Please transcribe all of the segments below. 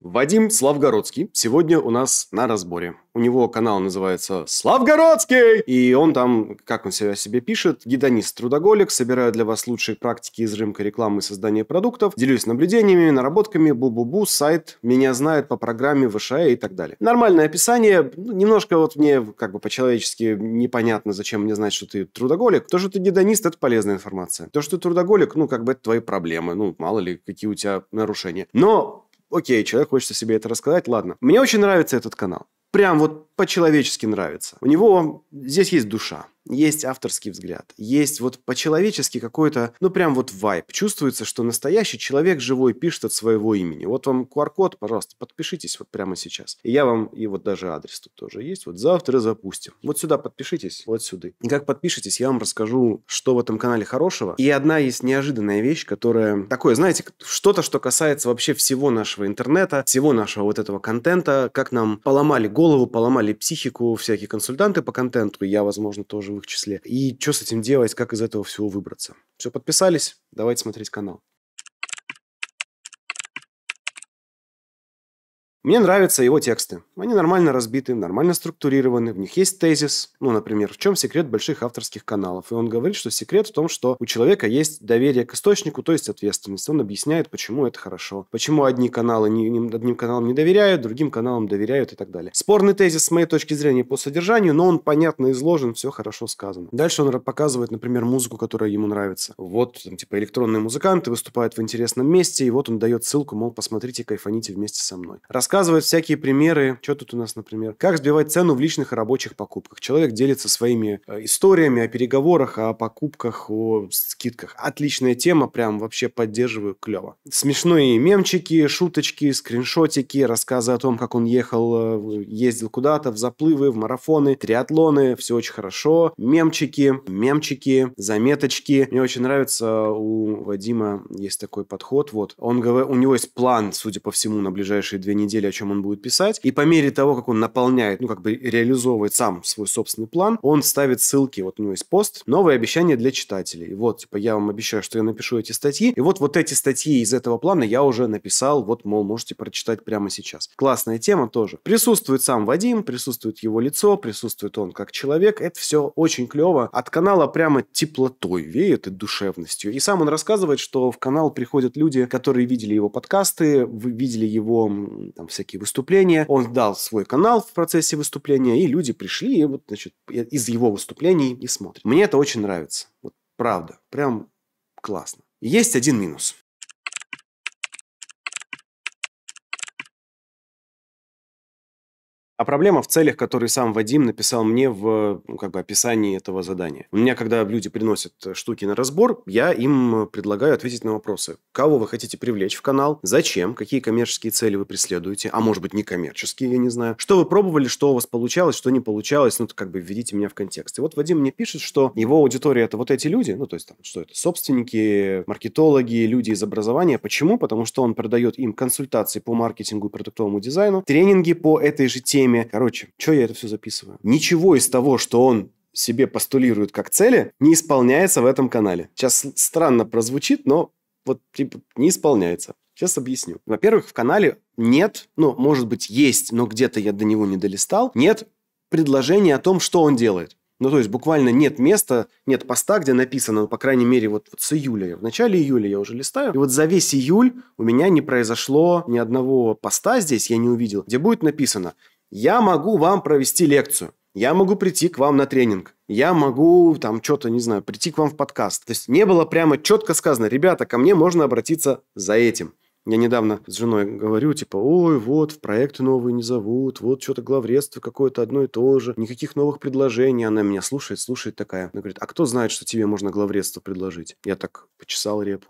Вадим Славгородский сегодня у нас на разборе. У него канал называется «Славгородский!» И он там, как он себя себе пишет, гедонист-трудоголик, собираю для вас лучшие практики из рынка рекламы и создания продуктов, делюсь наблюдениями, наработками, бу-бу-бу, сайт, меня знает по программе ВШЭ а и так далее. Нормальное описание, ну, немножко вот мне как бы по-человечески непонятно, зачем мне знать, что ты трудоголик. То, что ты гедонист, это полезная информация. То, что ты трудоголик, ну как бы это твои проблемы, ну мало ли, какие у тебя нарушения. Но Окей, человек хочет себе это рассказать, ладно. Мне очень нравится этот канал. Прям вот по-человечески нравится. У него здесь есть душа есть авторский взгляд, есть вот по-человечески какой-то, ну прям вот вайб. Чувствуется, что настоящий человек живой пишет от своего имени. Вот вам QR-код, пожалуйста, подпишитесь вот прямо сейчас. И я вам, и вот даже адрес тут тоже есть, вот завтра запустим. Вот сюда подпишитесь, вот сюда. И как подпишитесь, я вам расскажу, что в этом канале хорошего. И одна есть неожиданная вещь, которая такое, знаете, что-то, что касается вообще всего нашего интернета, всего нашего вот этого контента, как нам поломали голову, поломали психику всякие консультанты по контенту, и я, возможно, тоже их числе. И что с этим делать, как из этого всего выбраться. Все, подписались, давайте смотреть канал. Мне нравятся его тексты. Они нормально разбиты, нормально структурированы, в них есть тезис. Ну, например, в чем секрет больших авторских каналов? И он говорит, что секрет в том, что у человека есть доверие к источнику, то есть ответственность. Он объясняет, почему это хорошо. Почему одни каналы не, одним каналам не доверяют, другим каналам доверяют и так далее. Спорный тезис с моей точки зрения по содержанию, но он понятно изложен, все хорошо сказано. Дальше он показывает, например, музыку, которая ему нравится. Вот, там, типа, электронные музыканты выступают в интересном месте, и вот он дает ссылку, мол, посмотрите, кайфаните вместе со мной. Раз Рассказывают всякие примеры. Что тут у нас, например? Как сбивать цену в личных и рабочих покупках. Человек делится своими э, историями о переговорах, о покупках, о скидках. Отличная тема, прям вообще поддерживаю, клево. Смешные мемчики, шуточки, скриншотики, рассказы о том, как он ехал, э, ездил куда-то, в заплывы, в марафоны, триатлоны, все очень хорошо. Мемчики, мемчики, заметочки. Мне очень нравится э, у Вадима есть такой подход. Вот он говорит, у него есть план, судя по всему, на ближайшие две недели деле, о чем он будет писать. И по мере того, как он наполняет, ну, как бы реализовывает сам свой собственный план, он ставит ссылки. Вот у него есть пост «Новые обещания для читателей». вот, типа, я вам обещаю, что я напишу эти статьи. И вот вот эти статьи из этого плана я уже написал. Вот, мол, можете прочитать прямо сейчас. Классная тема тоже. Присутствует сам Вадим, присутствует его лицо, присутствует он как человек. Это все очень клево. От канала прямо теплотой веет и душевностью. И сам он рассказывает, что в канал приходят люди, которые видели его подкасты, видели его там, всякие выступления. Он дал свой канал в процессе выступления, и люди пришли и вот, значит, из его выступлений и смотрят. Мне это очень нравится. Вот правда. Прям классно. Есть один минус. А проблема в целях, которые сам Вадим написал мне в ну, как бы описании этого задания. У меня, когда люди приносят э, штуки на разбор, я им э, предлагаю ответить на вопросы. Кого вы хотите привлечь в канал? Зачем? Какие коммерческие цели вы преследуете? А может быть, не коммерческие, я не знаю. Что вы пробовали, что у вас получалось, что не получалось? Ну, то как бы введите меня в контекст. И вот Вадим мне пишет, что его аудитория – это вот эти люди, ну, то есть там, что это, собственники, маркетологи, люди из образования. Почему? Потому что он продает им консультации по маркетингу и продуктовому дизайну, тренинги по этой же теме, время. Короче, что я это все записываю? Ничего из того, что он себе постулирует как цели, не исполняется в этом канале. Сейчас странно прозвучит, но вот типа не исполняется. Сейчас объясню. Во-первых, в канале нет, ну, может быть, есть, но где-то я до него не долистал, нет предложения о том, что он делает. Ну, то есть буквально нет места, нет поста, где написано, ну, по крайней мере, вот, вот с июля. В начале июля я уже листаю. И вот за весь июль у меня не произошло ни одного поста здесь, я не увидел, где будет написано я могу вам провести лекцию. Я могу прийти к вам на тренинг. Я могу там что-то, не знаю, прийти к вам в подкаст. То есть не было прямо четко сказано, ребята, ко мне можно обратиться за этим. Я недавно с женой говорю, типа, ой, вот, в проекты новые не зовут, вот что-то главредство какое-то одно и то же, никаких новых предложений. Она меня слушает, слушает такая. Она говорит, а кто знает, что тебе можно главредство предложить? Я так почесал репу.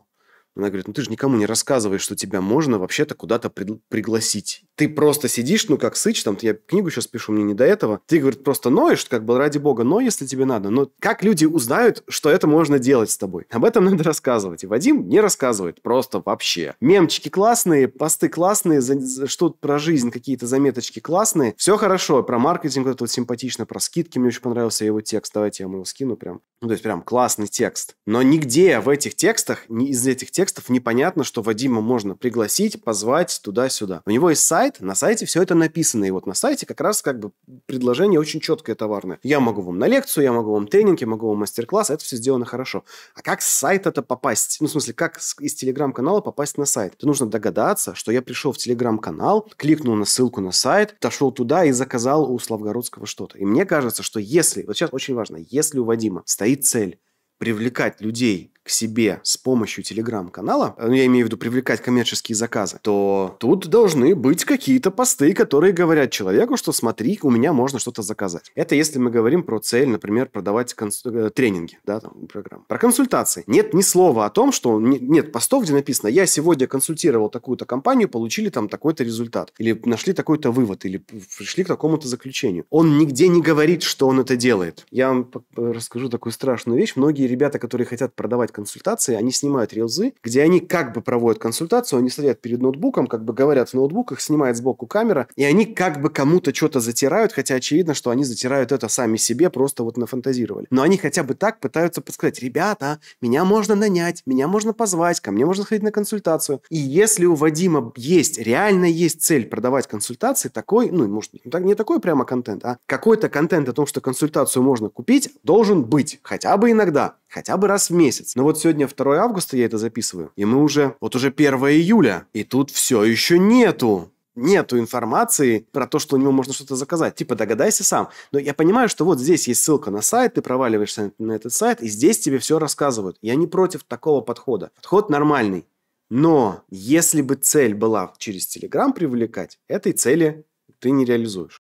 Она говорит, ну ты же никому не рассказываешь, что тебя можно вообще-то куда-то пригласить. Ты просто сидишь, ну как сыч, там, я книгу сейчас пишу, мне не до этого. Ты, говорит, просто ноешь, как бы ради бога, но если тебе надо. Но как люди узнают, что это можно делать с тобой? Об этом надо рассказывать. И Вадим не рассказывает просто вообще. Мемчики классные, посты классные, за, за, что про жизнь, какие-то заметочки классные. Все хорошо, про маркетинг это вот симпатично, про скидки мне очень понравился его текст. Давайте я ему его скину прям. Ну, то есть прям классный текст. Но нигде в этих текстах, из этих текстов непонятно, что Вадима можно пригласить, позвать туда-сюда. У него есть сайт, на сайте все это написано. И вот на сайте как раз как бы предложение очень четкое товарное. Я могу вам на лекцию, я могу вам тренинг, я могу вам мастер-класс, это все сделано хорошо. А как с сайта это попасть? Ну, в смысле, как из телеграм-канала попасть на сайт? Это нужно догадаться, что я пришел в телеграм-канал, кликнул на ссылку на сайт, дошел туда и заказал у Славгородского что-то. И мне кажется, что если, вот сейчас очень важно, если у Вадима стоит стоит цель привлекать людей к себе с помощью телеграм-канала, э, ну, я имею в виду привлекать коммерческие заказы, то тут должны быть какие-то посты, которые говорят человеку, что смотри, у меня можно что-то заказать. Это если мы говорим про цель, например, продавать конс... Э, тренинги, да, там, программы. Про консультации. Нет ни слова о том, что нет постов, где написано, я сегодня консультировал такую-то компанию, получили там такой-то результат, или нашли такой-то вывод, или пришли к такому-то заключению. Он нигде не говорит, что он это делает. Я вам расскажу такую страшную вещь. Многие ребята, которые хотят продавать консультации, они снимают релзы, где они как бы проводят консультацию, они стоят перед ноутбуком, как бы говорят в ноутбуках, снимает сбоку камера, и они как бы кому-то что-то затирают, хотя очевидно, что они затирают это сами себе, просто вот нафантазировали. Но они хотя бы так пытаются подсказать, ребята, меня можно нанять, меня можно позвать, ко мне можно ходить на консультацию. И если у Вадима есть, реально есть цель продавать консультации, такой, ну, может, не такой прямо контент, а какой-то контент о том, что консультацию можно купить, должен быть, хотя бы иногда хотя бы раз в месяц. Но вот сегодня 2 августа я это записываю, и мы уже, вот уже 1 июля, и тут все еще нету нету информации про то, что у него можно что-то заказать. Типа, догадайся сам. Но я понимаю, что вот здесь есть ссылка на сайт, ты проваливаешься на этот сайт, и здесь тебе все рассказывают. Я не против такого подхода. Подход нормальный. Но если бы цель была через Телеграм привлекать, этой цели ты не реализуешь.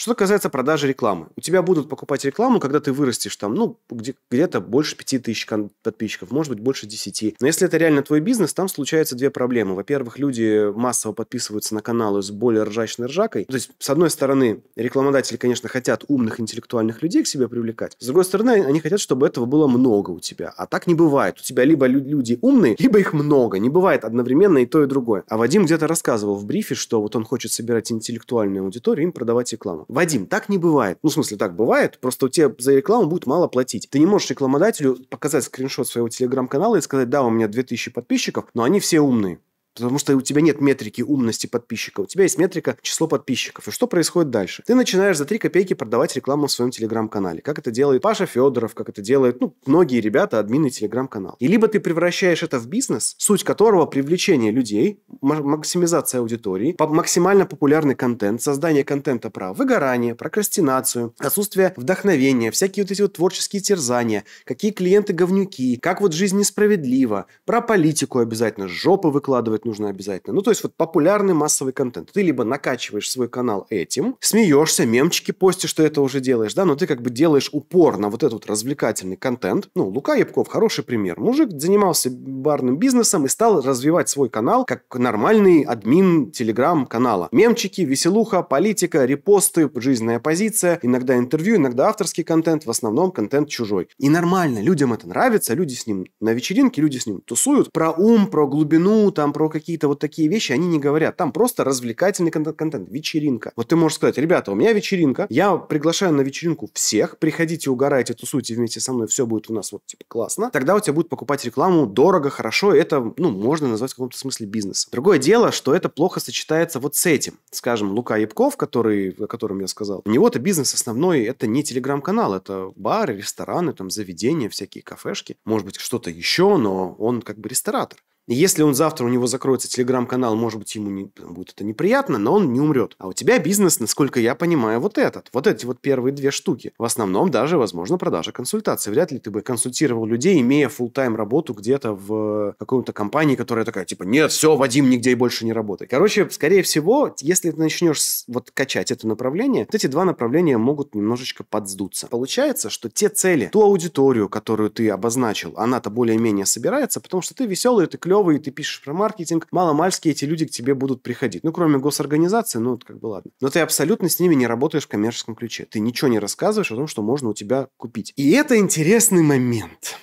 Что касается продажи рекламы. У тебя будут покупать рекламу, когда ты вырастешь там, ну, где- где-то больше 5000 подписчиков, может быть, больше 10. Но если это реально твой бизнес, там случаются две проблемы. Во-первых, люди массово подписываются на каналы с более ржачной ржакой. То есть, с одной стороны, рекламодатели, конечно, хотят умных, интеллектуальных людей к себе привлекать. С другой стороны, они хотят, чтобы этого было много у тебя. А так не бывает. У тебя либо люди умные, либо их много. Не бывает одновременно и то, и другое. А Вадим где-то рассказывал в брифе, что вот он хочет собирать интеллектуальную аудиторию, и им продавать рекламу. Вадим, так не бывает. Ну, в смысле, так бывает, просто у тебя за рекламу будет мало платить. Ты не можешь рекламодателю показать скриншот своего телеграм-канала и сказать, да, у меня 2000 подписчиков, но они все умные. Потому что у тебя нет метрики умности подписчика, у тебя есть метрика число подписчиков. И что происходит дальше? Ты начинаешь за 3 копейки продавать рекламу в своем телеграм-канале. Как это делает Паша Федоров, как это делают ну, многие ребята, админы телеграм-канал. И либо ты превращаешь это в бизнес, суть которого привлечение людей, максимизация аудитории, максимально популярный контент, создание контента про выгорание, прокрастинацию, отсутствие вдохновения, всякие вот эти вот творческие терзания, какие клиенты говнюки, как вот жизнь несправедлива, про политику обязательно, жопы выкладывать делать нужно обязательно. Ну, то есть вот популярный массовый контент. Ты либо накачиваешь свой канал этим, смеешься, мемчики постишь, что это уже делаешь, да, но ты как бы делаешь упор на вот этот развлекательный контент. Ну, Лука Ябков хороший пример. Мужик занимался барным бизнесом и стал развивать свой канал как нормальный админ телеграм-канала. Мемчики, веселуха, политика, репосты, жизненная позиция, иногда интервью, иногда авторский контент, в основном контент чужой. И нормально, людям это нравится, люди с ним на вечеринке, люди с ним тусуют. Про ум, про глубину, там, про какие-то вот такие вещи они не говорят. Там просто развлекательный контент, контент вечеринка. Вот ты можешь сказать, ребята, у меня вечеринка, я приглашаю на вечеринку всех, приходите, угорайте, тусуйте вместе со мной, все будет у нас вот типа классно. Тогда у тебя будут покупать рекламу дорого, хорошо, это, ну, можно назвать в каком-то смысле бизнес Другое дело, что это плохо сочетается вот с этим. Скажем, Лука Ябков, который, о котором я сказал, у него-то бизнес основной это не телеграм-канал, это бары, рестораны, там, заведения, всякие кафешки, может быть, что-то еще, но он как бы ресторатор. Если он завтра, у него закроется телеграм-канал, может быть, ему не, будет это неприятно, но он не умрет. А у тебя бизнес, насколько я понимаю, вот этот. Вот эти вот первые две штуки. В основном даже, возможно, продажа консультации. Вряд ли ты бы консультировал людей, имея full тайм работу где-то в э, какой-то компании, которая такая, типа, нет, все, Вадим, нигде и больше не работай. Короче, скорее всего, если ты начнешь вот качать это направление, вот эти два направления могут немножечко подсдуться. Получается, что те цели, ту аудиторию, которую ты обозначил, она-то более-менее собирается, потому что ты веселый, ты клевый, новые, ты пишешь про маркетинг, мало-мальски эти люди к тебе будут приходить. Ну, кроме госорганизации, ну, как бы ладно. Но ты абсолютно с ними не работаешь в коммерческом ключе. Ты ничего не рассказываешь о том, что можно у тебя купить. И это интересный момент.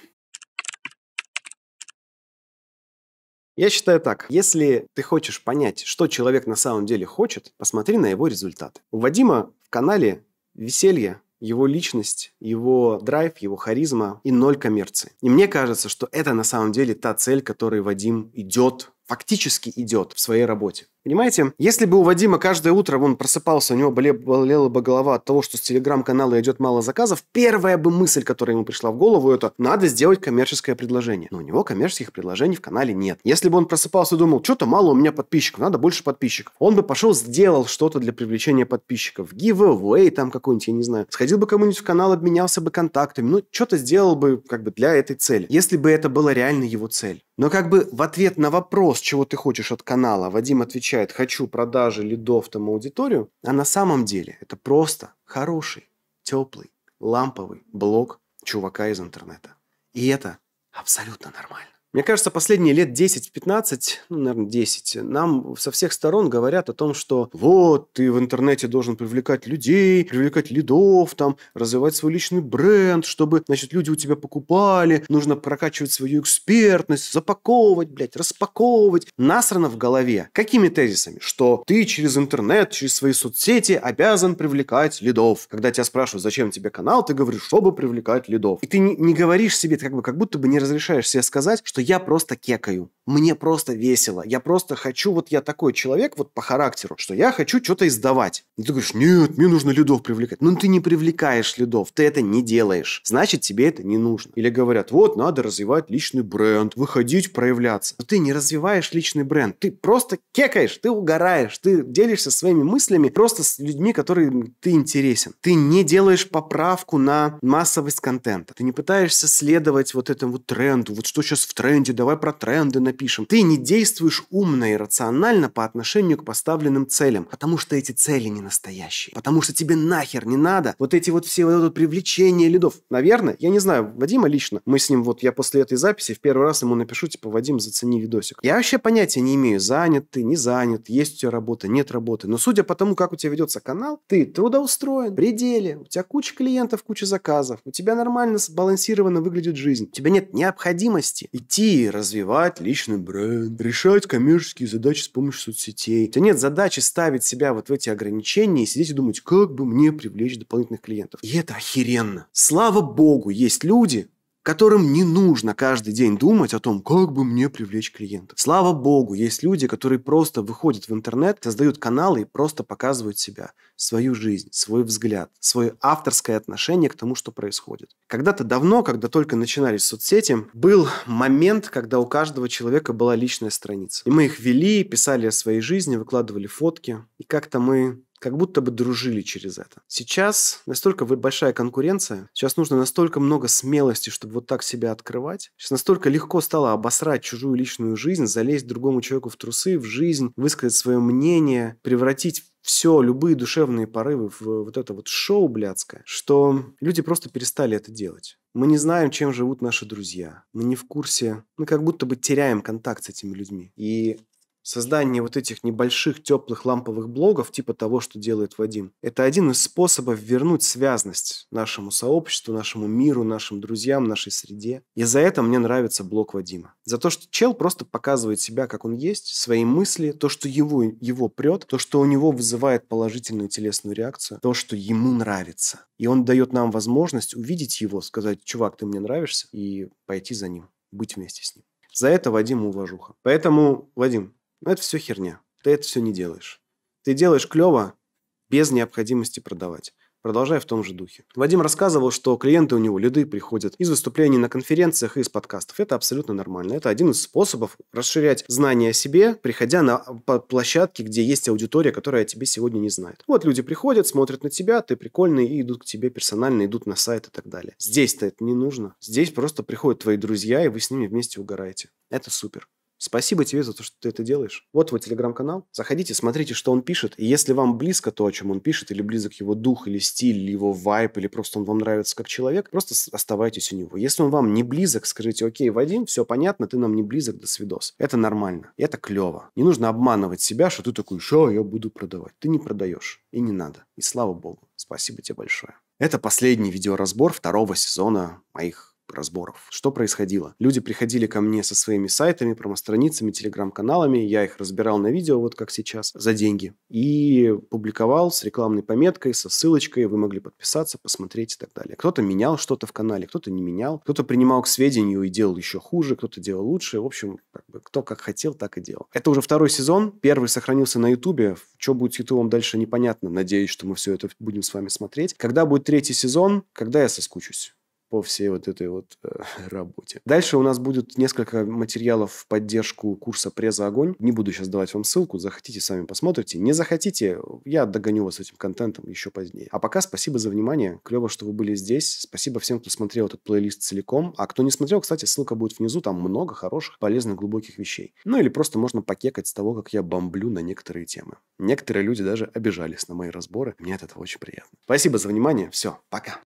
Я считаю так. Если ты хочешь понять, что человек на самом деле хочет, посмотри на его результаты. У Вадима в канале «Веселье» его личность, его драйв, его харизма и ноль коммерции. И мне кажется, что это на самом деле та цель, которой Вадим идет фактически идет в своей работе. Понимаете? Если бы у Вадима каждое утро он просыпался, у него болела, бы голова от того, что с телеграм-канала идет мало заказов, первая бы мысль, которая ему пришла в голову, это надо сделать коммерческое предложение. Но у него коммерческих предложений в канале нет. Если бы он просыпался и думал, что-то мало у меня подписчиков, надо больше подписчиков, он бы пошел, сделал что-то для привлечения подписчиков. Giveaway там какой-нибудь, я не знаю. Сходил бы кому-нибудь в канал, обменялся бы контактами, ну, что-то сделал бы как бы для этой цели. Если бы это была реально его цель. Но как бы в ответ на вопрос, вопрос, чего ты хочешь от канала, Вадим отвечает, хочу продажи лидов там аудиторию, а на самом деле это просто хороший, теплый, ламповый блог чувака из интернета. И это абсолютно нормально. Мне кажется, последние лет 10-15, ну, наверное, 10, нам со всех сторон говорят о том, что вот, ты в интернете должен привлекать людей, привлекать лидов, там, развивать свой личный бренд, чтобы, значит, люди у тебя покупали, нужно прокачивать свою экспертность, запаковывать, блядь, распаковывать. Насрано в голове. Какими тезисами? Что ты через интернет, через свои соцсети обязан привлекать лидов. Когда тебя спрашивают, зачем тебе канал, ты говоришь, чтобы привлекать лидов. И ты не, не говоришь себе, как бы как будто бы не разрешаешь себе сказать, что что я просто кекаю, мне просто весело, я просто хочу, вот я такой человек вот по характеру, что я хочу что-то издавать. И ты говоришь, нет, мне нужно лидов привлекать. Ну ты не привлекаешь лидов, ты это не делаешь, значит тебе это не нужно. Или говорят, вот надо развивать личный бренд, выходить, проявляться. Но ты не развиваешь личный бренд, ты просто кекаешь, ты угораешь, ты делишься своими мыслями просто с людьми, которые ты интересен. Ты не делаешь поправку на массовость контента, ты не пытаешься следовать вот этому вот тренду, вот что сейчас в тренде тренде, давай про тренды напишем. Ты не действуешь умно и рационально по отношению к поставленным целям, потому что эти цели не настоящие, потому что тебе нахер не надо вот эти вот все вот это привлечение лидов. Наверное, я не знаю, Вадима лично, мы с ним вот, я после этой записи в первый раз ему напишу, типа, Вадим, зацени видосик. Я вообще понятия не имею, занят ты, не занят, есть у тебя работа, нет работы. Но судя по тому, как у тебя ведется канал, ты трудоустроен, в пределе, у тебя куча клиентов, куча заказов, у тебя нормально сбалансированно выглядит жизнь, у тебя нет необходимости идти расти развивать личный бренд, решать коммерческие задачи с помощью соцсетей. У тебя нет задачи ставить себя вот в эти ограничения и сидеть и думать, как бы мне привлечь дополнительных клиентов. И это охеренно. Слава богу, есть люди, которым не нужно каждый день думать о том, как бы мне привлечь клиентов. Слава богу, есть люди, которые просто выходят в интернет, создают каналы и просто показывают себя, свою жизнь, свой взгляд, свое авторское отношение к тому, что происходит. Когда-то давно, когда только начинались соцсети, был момент, когда у каждого человека была личная страница. И мы их вели, писали о своей жизни, выкладывали фотки. И как-то мы как будто бы дружили через это. Сейчас настолько большая конкуренция, сейчас нужно настолько много смелости, чтобы вот так себя открывать. Сейчас настолько легко стало обосрать чужую личную жизнь, залезть другому человеку в трусы, в жизнь, высказать свое мнение, превратить все, любые душевные порывы в вот это вот шоу блядское, что люди просто перестали это делать. Мы не знаем, чем живут наши друзья. Мы не в курсе. Мы как будто бы теряем контакт с этими людьми. И Создание вот этих небольших теплых ламповых блогов, типа того, что делает Вадим, это один из способов вернуть связность нашему сообществу, нашему миру, нашим друзьям, нашей среде. И за это мне нравится блог Вадима. За то, что чел просто показывает себя, как он есть, свои мысли, то, что его, его прет, то, что у него вызывает положительную телесную реакцию, то, что ему нравится. И он дает нам возможность увидеть его, сказать, чувак, ты мне нравишься, и пойти за ним, быть вместе с ним. За это Вадиму уважуха. Поэтому, Вадим, но это все херня. Ты это все не делаешь. Ты делаешь клево, без необходимости продавать. Продолжая в том же духе. Вадим рассказывал, что клиенты у него, лиды, приходят из выступлений на конференциях и из подкастов. Это абсолютно нормально. Это один из способов расширять знания о себе, приходя на э, площадки, где есть аудитория, которая о тебе сегодня не знает. Вот люди приходят, смотрят на тебя, ты прикольный, и идут к тебе персонально, идут на сайт и так далее. Здесь-то это не нужно. Здесь просто приходят твои друзья, и вы с ними вместе угораете. Это супер. Спасибо тебе за то, что ты это делаешь. Вот твой телеграм-канал. Заходите, смотрите, что он пишет. И если вам близко то, о чем он пишет, или близок его дух, или стиль, или его вайп, или просто он вам нравится как человек, просто оставайтесь у него. Если он вам не близок, скажите, окей, Вадим, все понятно, ты нам не близок, до свидос. Это нормально. Это клево. Не нужно обманывать себя, что ты такой, что я буду продавать. Ты не продаешь. И не надо. И слава богу. Спасибо тебе большое. Это последний видеоразбор второго сезона моих разборов. Что происходило? Люди приходили ко мне со своими сайтами, промо-страницами, телеграм-каналами, я их разбирал на видео, вот как сейчас, за деньги, и публиковал с рекламной пометкой, со ссылочкой, вы могли подписаться, посмотреть и так далее. Кто-то менял что-то в канале, кто-то не менял, кто-то принимал к сведению и делал еще хуже, кто-то делал лучше, в общем, как бы, кто как хотел, так и делал. Это уже второй сезон, первый сохранился на ютубе, что будет с ютубом дальше непонятно, надеюсь, что мы все это будем с вами смотреть. Когда будет третий сезон, когда я соскучусь? по всей вот этой вот э, работе. Дальше у нас будет несколько материалов в поддержку курса «Преза огонь». Не буду сейчас давать вам ссылку, захотите, сами посмотрите. Не захотите, я догоню вас этим контентом еще позднее. А пока спасибо за внимание, клево, что вы были здесь. Спасибо всем, кто смотрел этот плейлист целиком. А кто не смотрел, кстати, ссылка будет внизу, там много хороших, полезных, глубоких вещей. Ну или просто можно покекать с того, как я бомблю на некоторые темы. Некоторые люди даже обижались на мои разборы, мне от этого очень приятно. Спасибо за внимание, все, пока.